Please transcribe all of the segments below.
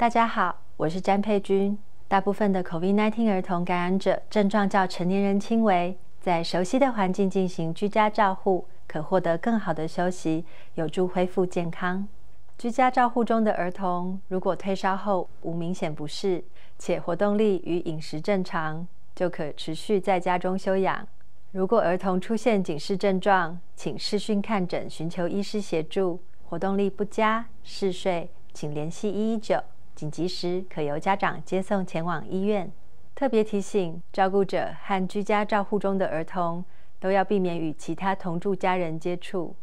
大家好，我是詹佩君。大部分的 COVID-19 儿童感染者症状较成年人轻微，在熟悉的环境进行居家照护，可获得更好的休息，有助恢复健康。居家照护中的儿童，如果退烧后无明显不适，且活动力与饮食正常，就可持续在家中休养。如果儿童出现警示症状，请视讯看诊寻求医师协助；活动力不佳、嗜睡，请联系一一九。紧急时可由家长接送前往医院。特别提醒，照顾者和居家照护中的儿童都要避免与其他同住家人接触。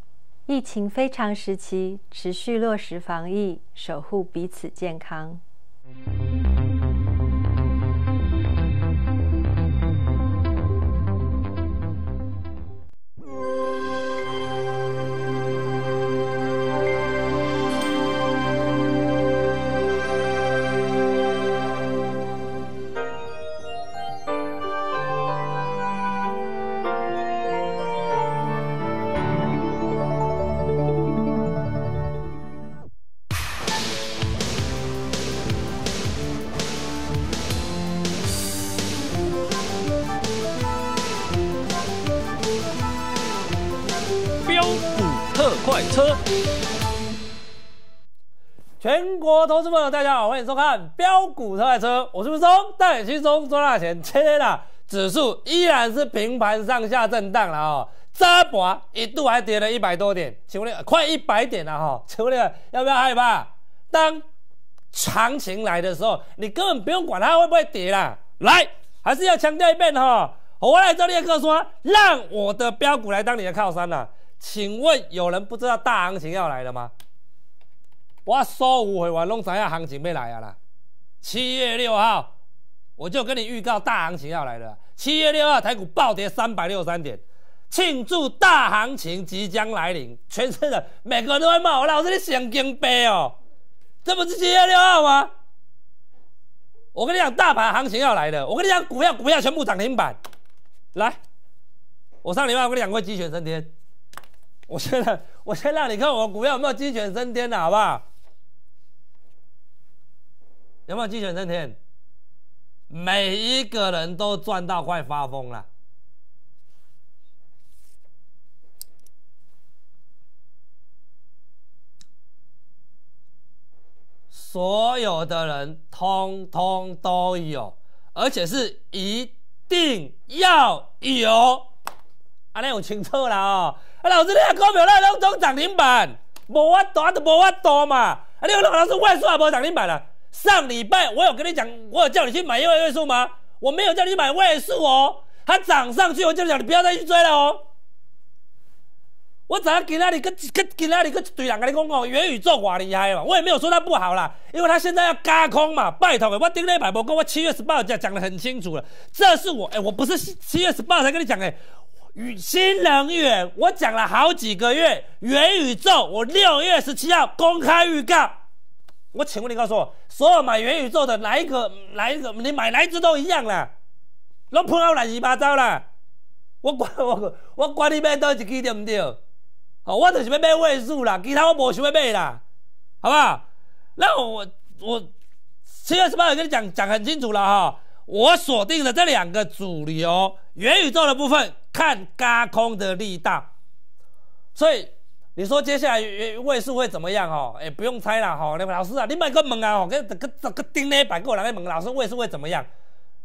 疫情非常时期，持续落实防疫，守护彼此健康。同事们，大家好，欢迎收看标股特纳车，我是文松。带你轻中赚大钱。今天的指数依然是平盘上下震荡了啊，扎盘一度还跌了一百多点，兄你快一百点了哈，问你要不要害怕？当行情来的时候，你根本不用管它会不会跌啦。来，还是要强调一遍哈，我来找猎客说，让我的标股来当你的靠山啊。请问有人不知道大行情要来了吗？我所有会我拢知影行情要来啊啦！七月六号，我就跟你预告大行情要来了。七月六号，台股暴跌三百六十三点，庆祝大行情即将来临。全村的每个人都在骂我，老师你神经病哦！这不是七月六号吗？我跟你讲，大盘行情要来了。我跟你讲，股票股票全部涨停板。来，我上礼拜我跟你讲过鸡犬升天，我现在我先让你看我股票有没有鸡犬升天了，好不好？有没有机选三天？每一个人都赚到快发疯了，所有的人通通都有，而且是一定要有。阿廖，我听错了啊！老师，你讲不了，拢总涨停板无法多都无法多嘛？啊，阿廖，老师外数也无涨停板了。上礼拜我有跟你讲，我有叫你去买一位数吗？我没有叫你买位数哦，它涨上去我就讲你不要再去追了哦。我早上给那里个个给那里个一堆人跟你讲哦，元宇宙偌厉害嘛，我也没有说它不好啦，因为它现在要加空嘛，拜托我定了一百波跟我七月十八讲讲得很清楚了，这是我哎，我不是七月十八才跟你讲哎，与新能源我讲了好几个月，元宇宙我六月十七号公开预告。我请问你，告诉我，所有买元宇宙的哪一个、哪一个，你买来之都一样啦，都碰到乱七八糟啦，我管我我管你买多一只对不对？哦，我就是要买位数啦，其他我无想要买啦，好不好？那我我七月十八号跟你讲讲很清楚了哈，我锁定了这两个主流元宇宙的部分，看高空的力道，所以。你说接下来位数会怎么样？哦？哎，不用猜了，哈，你老师啊，你买个门啊，我跟个整跟钉呢摆过来问老师位数会怎么样？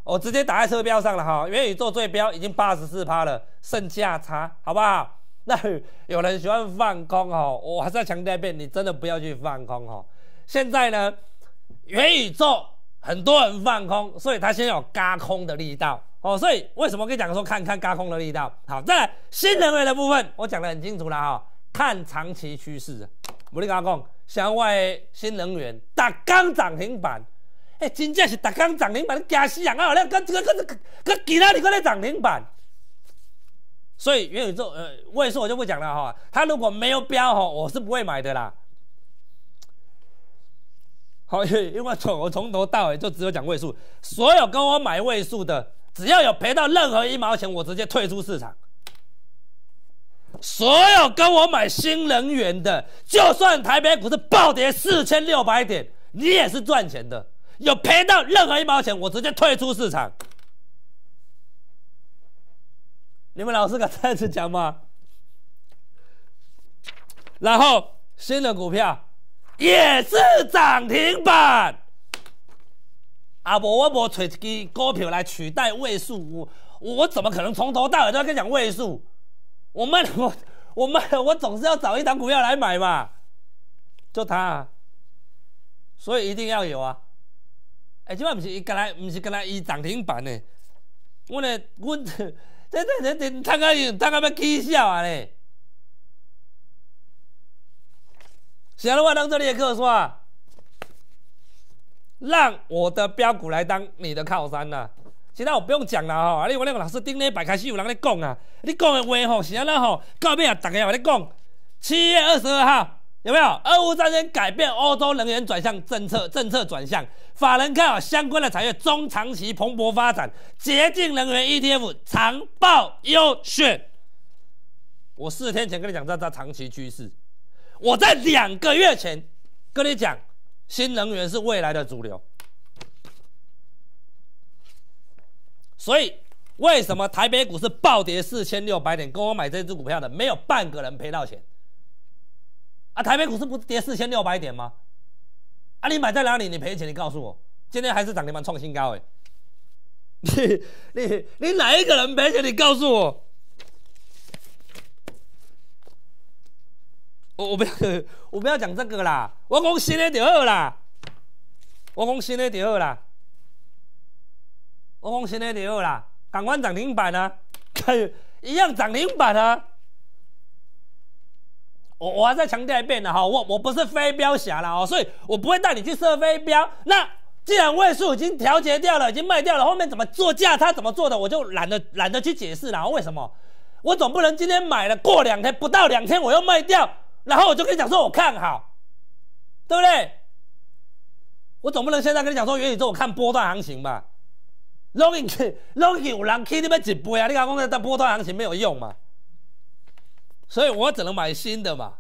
我直接打在车标上了，哈，元宇宙最标已经八十四趴了，剩下差好不好？那有人喜欢放空哦，我还是要强调一遍，你真的不要去放空哦。现在呢，元宇宙很多人放空，所以它先有嘎空的力道哦，所以为什么跟你讲说看看嘎空的力道？好，再来新能源的部分，我讲得很清楚了，哈。看长期趋势，我你甲我讲，像我新能源，特刚涨停板，哎，真正是特刚涨停板，你惊死人啊！我连跟跟跟跟其他你讲在涨停板，所以元宇宙，呃，位数我就不讲了哈。它如果没有标哈，我是不会买的啦。好，因为从我从头到尾就只有讲位数，所有跟我买位数的，只要有赔到任何一毛钱，我直接退出市场。所有跟我买新能源的，就算台北股市暴跌四千六百点，你也是赚钱的。有赔到任何一毛钱，我直接退出市场。你们老师敢样子讲吗？然后新的股票也是涨停板。啊，我我无取股票来取代位数，我我怎么可能从头到尾都要跟你讲位数？我卖我，我卖我总是要找一档股票来买嘛，就它，所以一定要有啊。哎，今晚不是刚来，不是刚来以涨停板呢。我呢，我这这这这，他敢有大敢要讥笑啊嘞。想要的话，当这里的客是吧？让我的标股来当你的靠山呐。其他我不用讲啦，吼！你我那个老师顶礼拜开始有人在讲啊，你讲的话吼是安那吼，到后边啊大家也在讲。七月二十二号有没有？俄乌战争改变欧洲能源转向政策，政策转向，法兰克啊相关的产业中长期蓬勃发展，洁净能源 ETF 长报优选。我四天前跟你讲这这长期趋势，我在两个月前跟你讲，新能源是未来的主流。所以，为什么台北股市暴跌四千六百点？跟我买这支股票的没有半个人赔到钱啊！台北股市不是跌四千六百点吗？啊，你买在哪里？你赔钱？你告诉我，今天还是涨停板创新高哎！你你你哪一个人赔钱？你告诉我！我我不要，我不要讲这个啦！我讲新的就好啦！我讲新的就好啦！我讲新的就好啦，港湾涨停板呢，一样涨停板啊！我我还再强调一遍呢哈，我我不是飞镖侠了哦，所以我不会带你去射飞镖。那既然位数已经调节掉了，已经卖掉了，后面怎么做价，他怎么做的，我就懒得懒得去解释了。为什么？我总不能今天买了，过两天不到两天我又卖掉，然后我就跟你讲说我看好，对不对？我总不能现在跟你讲说，原理宙我看波段行情吧。老用老用有人去你要一播啊！你讲我那波段行情没有用嘛？所以我只能买新的嘛，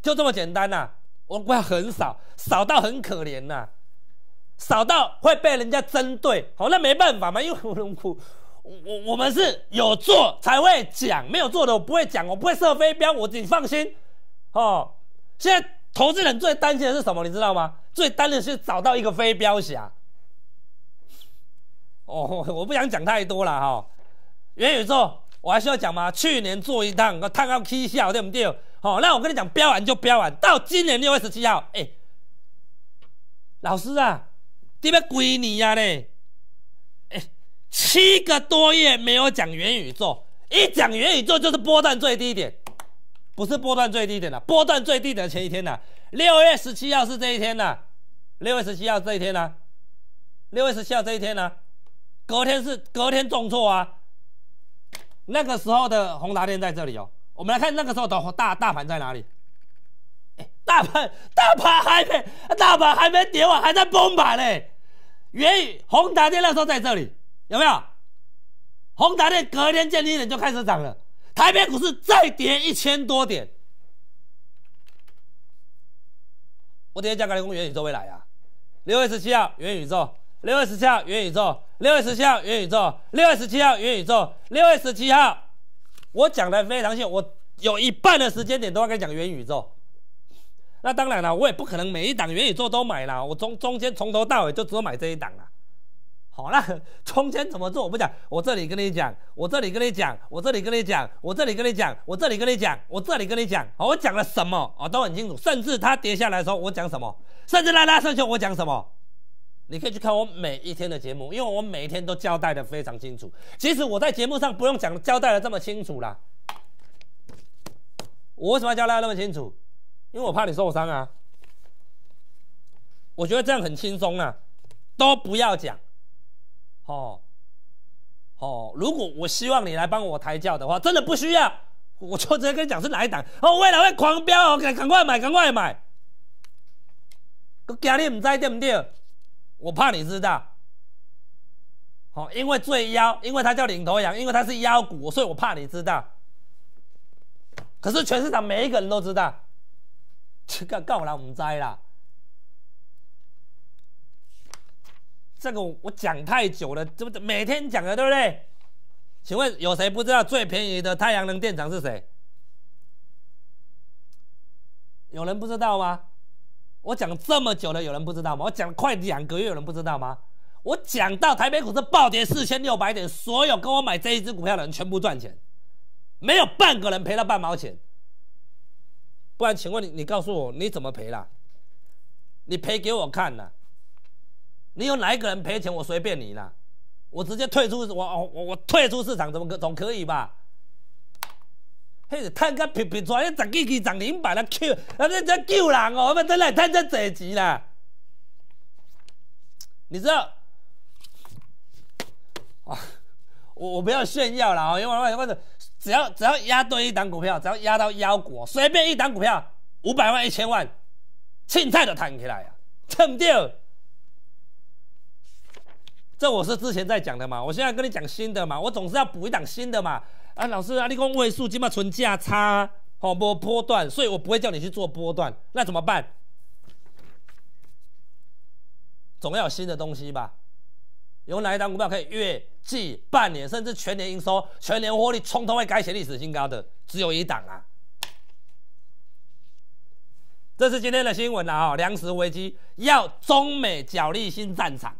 就这么简单呐。我会很少，少到很可怜呐，少到会被人家针对。好，那没办法嘛，因为龙我我我们是有做才会讲，没有做的我不会讲，我不会设飞镖，我你放心哦。现在投资人最担心的是什么，你知道吗？最单的是找到一个飞镖侠，哦，我不想讲太多了哈。元宇宙，我还需要讲吗？去年做一趟，我探到 K 线，对不对？好，那我跟你讲，标完就标完。到今年六月十七号，哎，老师啊，这边归你呀嘞。哎，七个多月没有讲元宇宙，一讲元宇宙就是波段最低点，不是波段最低点啊，波段最低的前一天呢，六月十七号是这一天呢。六月十七号这一天呢，六月十七号这一天呢，隔天是隔天重挫啊。那个时候的红塔店在这里哦，我们来看那个时候的大大盘在哪里。哎，大盘大盘还没大盘还没跌完，还在崩盘嘞。原红塔店那时候在这里，有没有？红塔店隔天见低点就开始涨了，台北股市再跌一千多点。我等一下讲台公园，你周围来呀。六月十七号元宇宙，六月十七号元宇宙，六月十七号元宇宙，六月十七号元宇宙，六月十七号，我讲的非常细，我有一半的时间点都要跟你讲元宇宙。那当然了，我也不可能每一档元宇宙都买了，我中中间从头到尾就只有买这一档了。好了，中间怎么做我不讲，我这里跟你讲，我这里跟你讲，我这里跟你讲，我这里跟你讲，我这里跟你讲，我这里跟你讲。我讲了什么啊？都很清楚，甚至它跌下来的时候，我讲什么，甚至拉拉上去，我讲什么，你可以去看我每一天的节目，因为我每一天都交代的非常清楚。其实我在节目上不用讲交代的这么清楚啦。我为什么要交代那么清楚？因为我怕你受伤啊。我觉得这样很轻松啊，都不要讲。哦，哦，如果我希望你来帮我抬轿的话，真的不需要，我就直接跟你讲是哪一档哦，未来会狂飙哦，赶快买，赶快买，我假你唔知对唔对？我怕你知道，好，因为最妖，因为它叫领头羊，因为它是妖股，所以我怕你知道。可是全市场每一个人都知道，这个够我唔知啦。这个我讲太久了，这不每天讲的，对不对？请问有谁不知道最便宜的太阳能电厂是谁？有人不知道吗？我讲这么久了，有人不知道吗？我讲快两个月，有人不知道吗？我讲到台北股市暴跌四千六百点，所有跟我买这一只股票的人全部赚钱，没有半个人赔到半毛钱。不然，请问你，你告诉我你怎么赔了？你赔给我看呢？你有哪一个人赔钱，我随便你啦，我直接退出，我我我退出市场，怎么可总可以吧？嘿，趁个撇撇出来，十几期涨两百了，救，那这这救人哦，我们再来趁这坐钱啦。你知道？啊，我我不要炫耀啦，因为因为因为只要只要压对一档股票，只要压到腰股，随便一档股票，五百万一千万，凈在都弹起来啊，不对？这我是之前在讲的嘛，我现在跟你讲新的嘛，我总是要补一档新的嘛。啊，老师，阿里公位数今嘛存价差，好波波段，所以我不会叫你去做波段，那怎么办？总要有新的东西吧？有哪一档股票可以月季、半年甚至全年营收、全年获利，冲通会改写历史新高的，只有一档啊。这是今天的新闻啊，哈，粮食危机要中美角力新战场。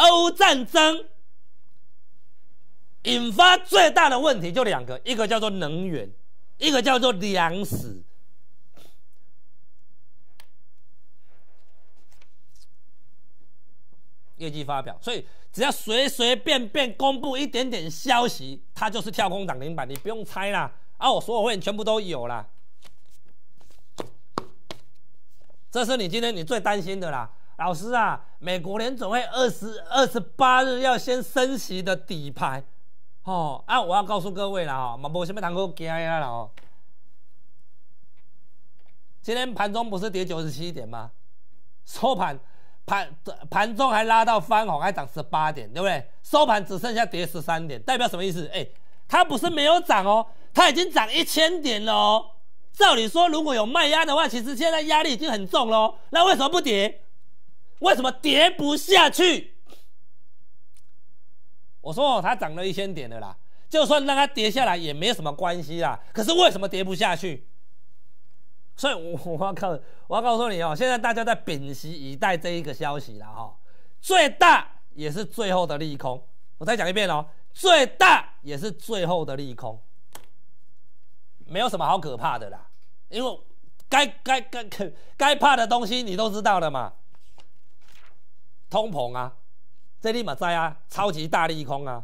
欧战争引发最大的问题就两个，一个叫做能源，一个叫做粮食。业绩发表，所以只要随随便便公布一点点消息，它就是跳空涨停板，你不用猜啦。啊，我所有会员全部都有啦，这是你今天你最担心的啦。老师啊，美国联总会二十二十八日要先升息的底牌，哦，啊，我要告诉各位了哈，马博先别谈股价了哦。今天盘中不是跌九十七点吗？收盘盘盘中还拉到翻红，还涨十八点，对不对？收盘只剩下跌十三点，代表什么意思？哎，它不是没有涨哦，它已经涨一千点了哦。照理说，如果有卖压的话，其实现在压力已经很重喽，那为什么不跌？为什么跌不下去？我说它涨了一千点的啦，就算让它跌下来也没有什么关系啦。可是为什么跌不下去？所以我要告我要告诉你哦，现在大家在屏息以待这一个消息了哈。最大也是最后的利空，我再讲一遍哦，最大也是最后的利空，没有什么好可怕的啦，因为该该该该怕的东西你都知道了嘛。通膨啊，这立马在啊，超级大利空啊，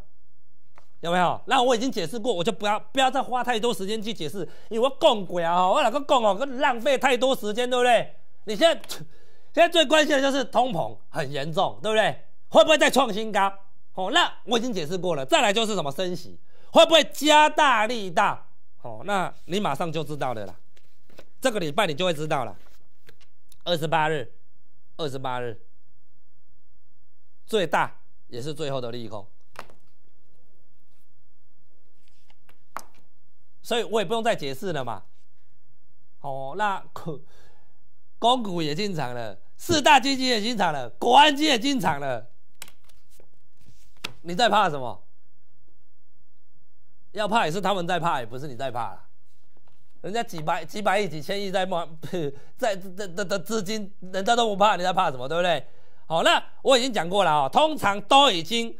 有没有？那我已经解释过，我就不要不要再花太多时间去解释，因为我讲鬼啊，我哪个讲哦，我浪费太多时间，对不对？你现在现在最关心的就是通膨很严重，对不对？会不会再创新高？好，那我已经解释过了。再来就是什么升息，会不会加大力大？好，那你马上就知道的啦，这个礼拜你就会知道了。二十八日，二十八日。最大也是最后的利空，所以我也不用再解释了嘛。哦，那公股也进场了，四大基金也进场了，国安金也进场了。你在怕什么？要怕也是他们在怕，也不是你在怕了。人家几百几百亿、几千亿在冒，在在在的资金，人家都不怕，你在怕什么？对不对？好，那我已经讲过了啊，通常都已经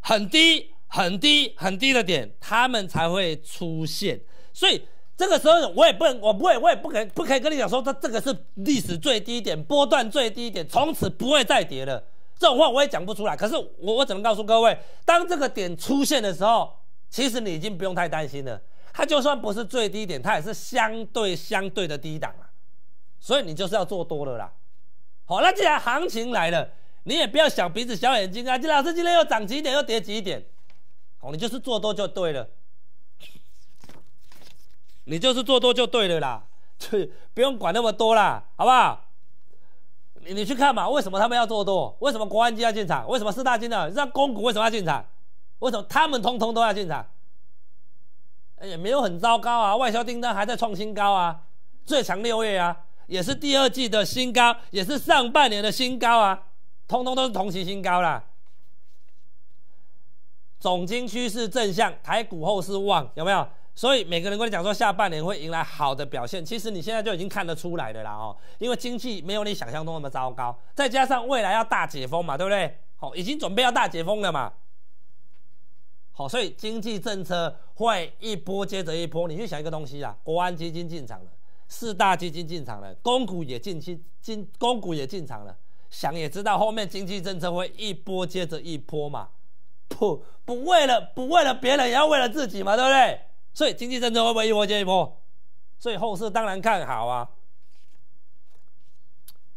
很低、很低、很低的点，他们才会出现。所以这个时候我也不能，我不会，我也不可不可以跟你讲说，它这个是历史最低点，波段最低点，从此不会再跌了。这种话我也讲不出来。可是我我只能告诉各位，当这个点出现的时候，其实你已经不用太担心了。它就算不是最低点，它也是相对相对的低档了，所以你就是要做多了啦。好，那既然行情来了，你也不要想鼻子小眼睛啊。金老师今天又涨几点，又跌几点，好，你就是做多就对了，你就是做多就对了啦，就 不用管那么多啦，好不好？你你去看嘛，为什么他们要做多？为什么国安金要进场？为什么四大金的？你知道公股为什么要进场？为什么他们通通都要进场？也没有很糟糕啊，外销订单还在创新高啊，最强六月啊。也是第二季的新高，也是上半年的新高啊，通通都是同期新高啦。总经趋势正向，台股后是旺，有没有？所以每个人跟你讲说下半年会迎来好的表现，其实你现在就已经看得出来的啦哦，因为经济没有你想象中那么糟糕，再加上未来要大解封嘛，对不对？好，已经准备要大解封了嘛，好，所以经济政策会一波接着一波。你去想一个东西啦，国安基金进场了。四大基金进场了，公股也进去，进公股也进场了。想也知道，后面经济政策会一波接着一波嘛？不不为了不为了别人，也要为了自己嘛？对不对？所以经济政策会不会一波接一波？所以后市当然看好啊！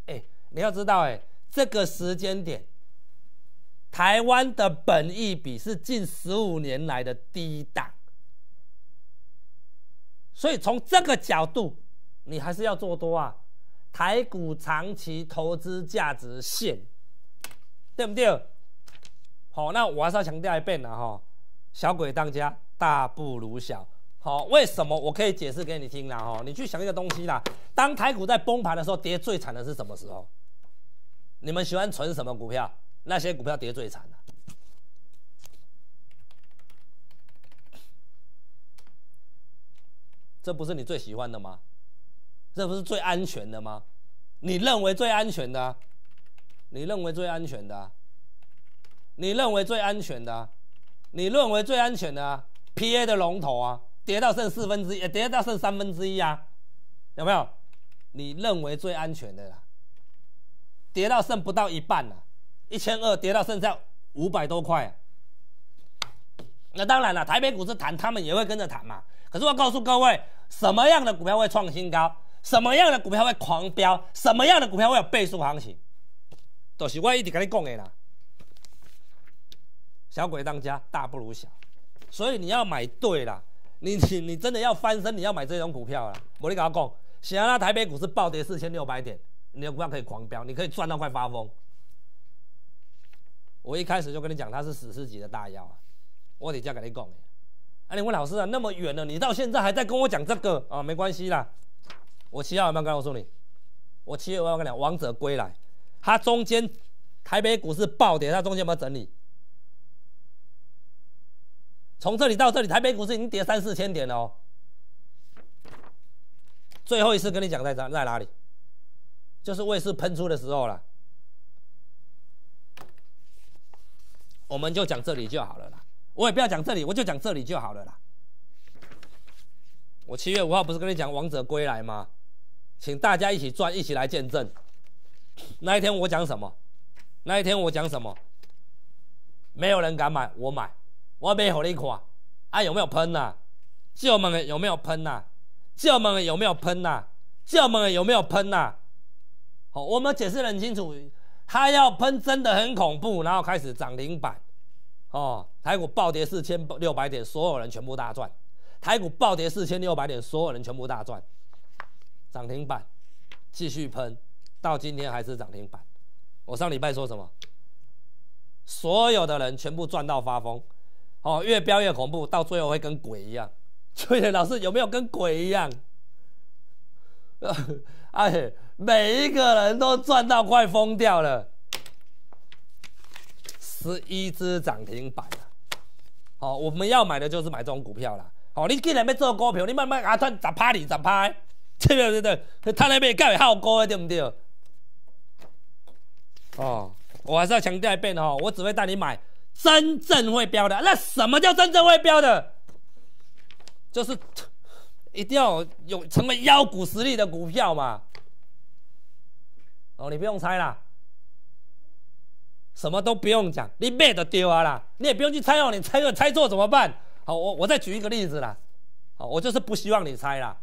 哎，你要知道，哎，这个时间点，台湾的本益比是近十五年来的低档，所以从这个角度。你还是要做多啊，台股长期投资价值线，对不对？好，那我还是要强调一遍了哈，小鬼当家大不如小。好，为什么？我可以解释给你听啦哈，你去想一个东西啦，当台股在崩盘的时候，跌最惨的是什么时候？你们喜欢存什么股票？那些股票跌最惨的，这不是你最喜欢的吗？这不是最安全的吗？你认为最安全的？你认为最安全的？你认为最安全的？你认为最安全的啊？PA 的龙头啊，跌到剩四分之一，跌到剩三分之一啊，有没有？你认为最安全的啦？跌到剩不到一半了，一千二跌到剩下五百多块。那当然了，台北股市谈，他们也会跟着谈嘛。可是我告诉各位，什么样的股票会创新高？什么样的股票会狂飙？什么样的股票会有倍数行情？都是我一直跟你讲的啦。小鬼当家，大不如小，所以你要买对啦。你你你真的要翻身，你要买这种股票啦。我你跟我讲，现在台北股市暴跌四千六百点，你的股票可以狂飙，你可以赚到快发疯。我一开始就跟你讲，它是史诗级的大妖啊。我得这样跟你讲诶。哎，你问老师啊，那么远了，你到现在还在跟我讲这个啊？没关系啦。我七号有没有告诉你，我七月五号跟你讲，王者归来，它中间台北股市暴跌，它中间有没有整理？从这里到这里，台北股市已经跌三四千点了。哦。最后一次跟你讲，在在哪里？就是卫视喷出的时候了。我们就讲这里就好了啦。我也不要讲这里，我就讲这里就好了啦。我七月五号不是跟你讲王者归来吗？请大家一起赚，一起来见证。那一天我讲什么？那一天我讲什么？没有人敢买，我买，我买，好你看。啊，有没有喷呐？旧门的有没有喷呐？旧门的有没有喷呐？旧门的有没有喷呐？好，我们解释很清楚。他要喷真的很恐怖，然后开始涨停板。哦，台股暴跌四千六百点，所有人全部大赚。台股暴跌四千六百点，所有人全部大赚。涨停板继续喷，到今天还是涨停板。我上礼拜说什么？所有的人全部赚到发疯，哦，越飙越恐怖，到最后会跟鬼一样。崔 老师有没有跟鬼一样？哎，每一个人都赚到快疯掉了，十一只涨停板好，我们要买的就是买这种股票啦。好，你既然要做股票，你慢慢阿赚，十拍你十拍？对对对，他那边，敢好高，对唔对？哦，我还是要强调一遍哦，我只会带你买真正会标的。那什么叫真正会标的？就是一定要有成为妖股实力的股票嘛。哦，你不用猜啦，什么都不用讲，你买的对啊啦。你也不用去猜哦，你猜错猜错怎么办？好，我我再举一个例子啦。好，我就是不希望你猜啦。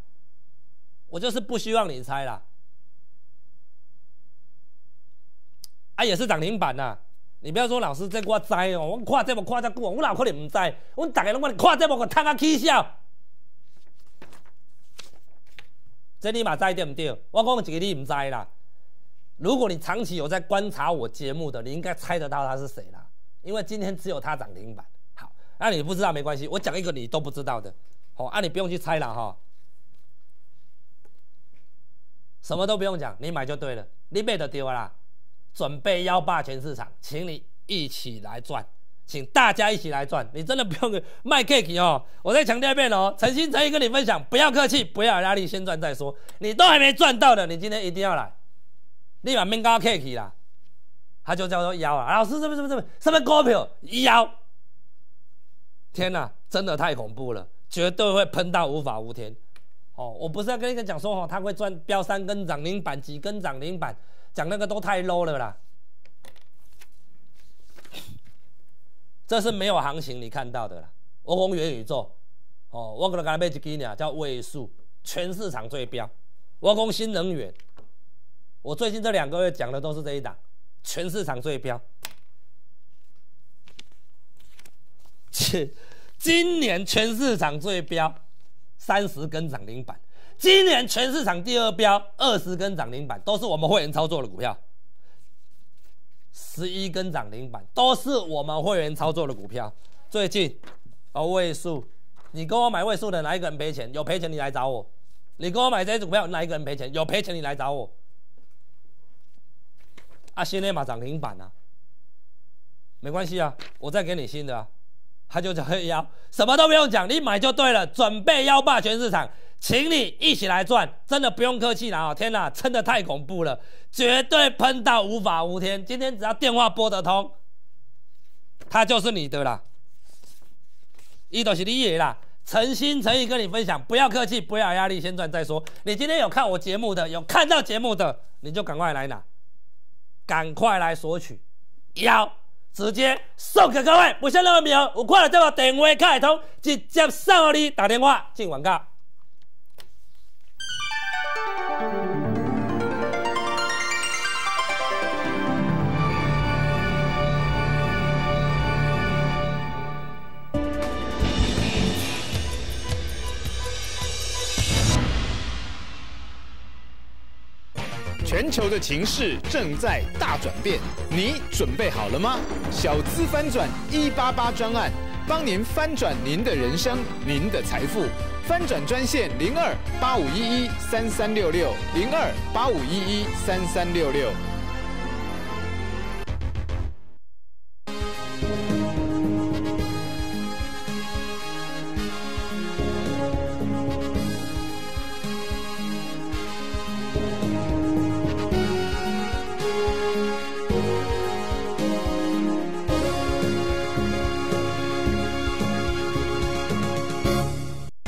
我就是不希望你猜啦，啊，也是涨停板呐！你不要说老师这瓜栽哦，我看这么看这么久我哪可能唔栽，我大家拢我跨看节目，我叹啊气笑。这你嘛知对唔对？我讲一个你唔栽啦。如果你长期有在观察我节目的，你应该猜得到他是谁啦。因为今天只有他涨停板。好，那你不知道没关系，我讲一个你都不知道的，好，那你不用去猜了哈。什么都不用讲，你买就对了。你被的丢啦，准备要霸权市场，请你一起来赚，请大家一起来赚。你真的不用卖 K e 哦，我再强调一遍哦，诚心诚意跟你分享，不要客气，不要压力，先赚再说。你都还没赚到的，你今天一定要来，你嘛 c a K e 啦，他就叫做妖啊。老师什么什么什么什么股票妖，天哪，真的太恐怖了，绝对会喷到无法无天。哦，我不是要跟你家讲说哦，他会赚标三根涨停板，几根涨停板，讲那个都太 low 了啦。这是没有行情你看到的啦。我讲元宇宙，哦，沃克拉贝一尼呢，叫位数，全市场最标。我讲新能源，我最近这两个月讲的都是这一档，全市场最标。切，今年全市场最标。三十根涨停板，今年全市场第二标，二十根涨停板都是我们会员操作的股票，十一根涨停板都是我们会员操作的股票。最近，哦位数，你跟我买位数的哪一个人赔钱？有赔钱你来找我。你跟我买这些股票哪一个人赔钱？有赔钱你来找我。啊，新黑马涨停板啊，没关系啊，我再给你新的。他就是黑妖，什么都不用讲，你买就对了。准备妖霸全市场，请你一起来赚，真的不用客气啦！啊，天哪，真的太恐怖了，绝对喷到无法无天。今天只要电话拨得通，他就是你的啦，一都是你爷啦。诚心诚意跟你分享，不要客气，不要压力，先赚再说。你今天有看我节目的，有看到节目的，你就赶快来拿，赶快来索取，妖。直接送给各位，不限任何名，有看的叫我电话卡开通，直接送给你打电话进广告。球的情势正在大转变，你准备好了吗？小资翻转一八八专案，帮您翻转您的人生，您的财富。翻转专线零二八五一一三三六六零二八五一一三三六六。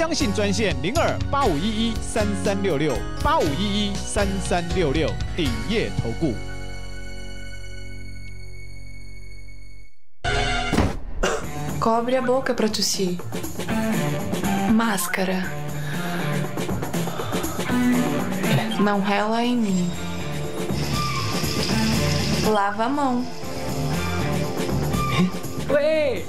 相信专线零二八五一一三三六六八五一一三三六六鼎业投顾。Cobre a boca para tossir. Máscara. Não rela em mim. Lava a mão. Ué!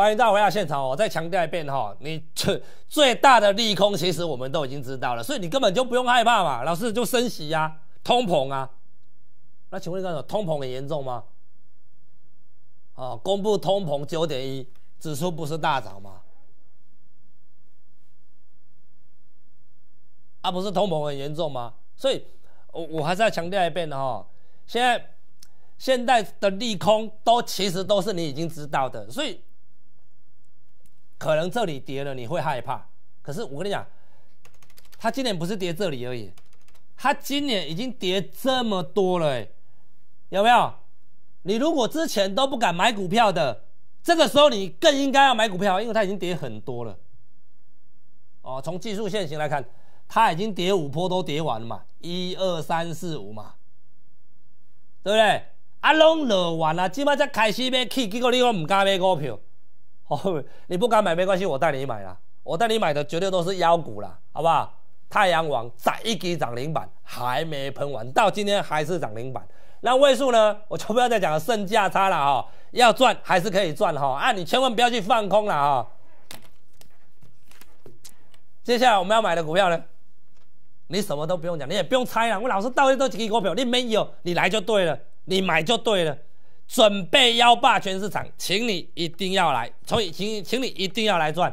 欢迎大回到现场我再强调一遍哈，你最最大的利空其实我们都已经知道了，所以你根本就不用害怕嘛。老师就升息呀，通膨啊。那请问你讲什通膨很严重吗？啊，公布通膨九点一指数不是大涨吗？啊，不是通膨很严重吗？所以，我我还是要强调一遍哈，现在现在的利空都其实都是你已经知道的，所以。可能这里跌了，你会害怕。可是我跟你讲，它今年不是跌这里而已，它今年已经跌这么多了，有没有？你如果之前都不敢买股票的，这个时候你更应该要买股票，因为它已经跌很多了。哦，从技术线型来看，它已经跌五波都跌完了嘛，一二三四五嘛，对不对？啊，拢落完啦，即摆才开始买去，结果你又唔敢买股票。哦，你不敢买没关系，我带你买啦。我带你买的绝对都是妖股啦，好不好？太阳王再一击涨零板，还没喷完，到今天还是涨零板。那位数呢？我就不要再讲剩价差了哈，要赚还是可以赚哈。啊，你千万不要去放空了啊。接下来我们要买的股票呢，你什么都不用讲，你也不用猜了。我老是到处都个股票，你没有，你来就对了，你买就对了。准备要霸权市场，请你一定要来，从请请你一定要来赚，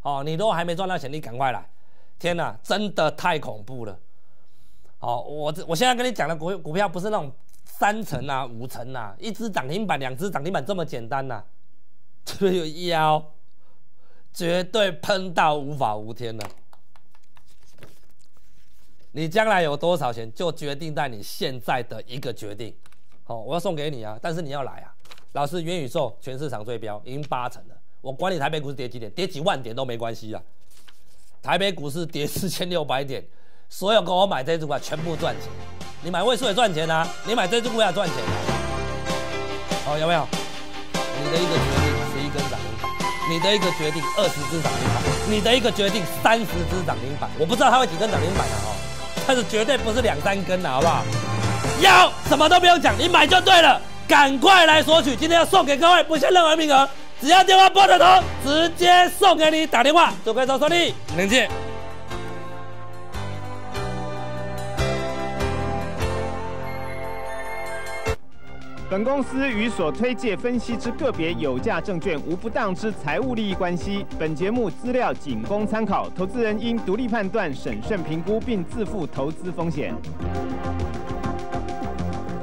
哦，你都还没赚到钱，你赶快来！天哪，真的太恐怖了！哦，我这我现在跟你讲的股股票不是那种三成啊、五成啊，一只涨停板、两只涨停板这么简单呐，只有妖，绝对喷到无法无天了。你将来有多少钱，就决定在你现在的一个决定。好，我要送给你啊，但是你要来啊。老师，元宇宙全市场最标，已经八成了。我管你台北股市跌几点，跌几万点都没关系啊。台北股市跌四千六百点，所有跟我买这只股票全部赚钱。你买位数也赚钱啊，你买这只股也赚钱。好，有没有？你的一个决定十一根涨停板，你的一个决定二十支涨停板，你的一个决定三十支涨停板。我不知道他会几根涨停板的哦，但是绝对不是两三根的，好不好？要什么都不用讲，你买就对了，赶快来索取！今天要送给各位不限任何名额，只要电话拨得通，直接送给你。打电话就可以找兄明天见。本公司与所推介分析之个别有价证券无不当之财务利益关系。本节目资料仅供参考，投资人应独立判断、审慎评估并自负投资风险。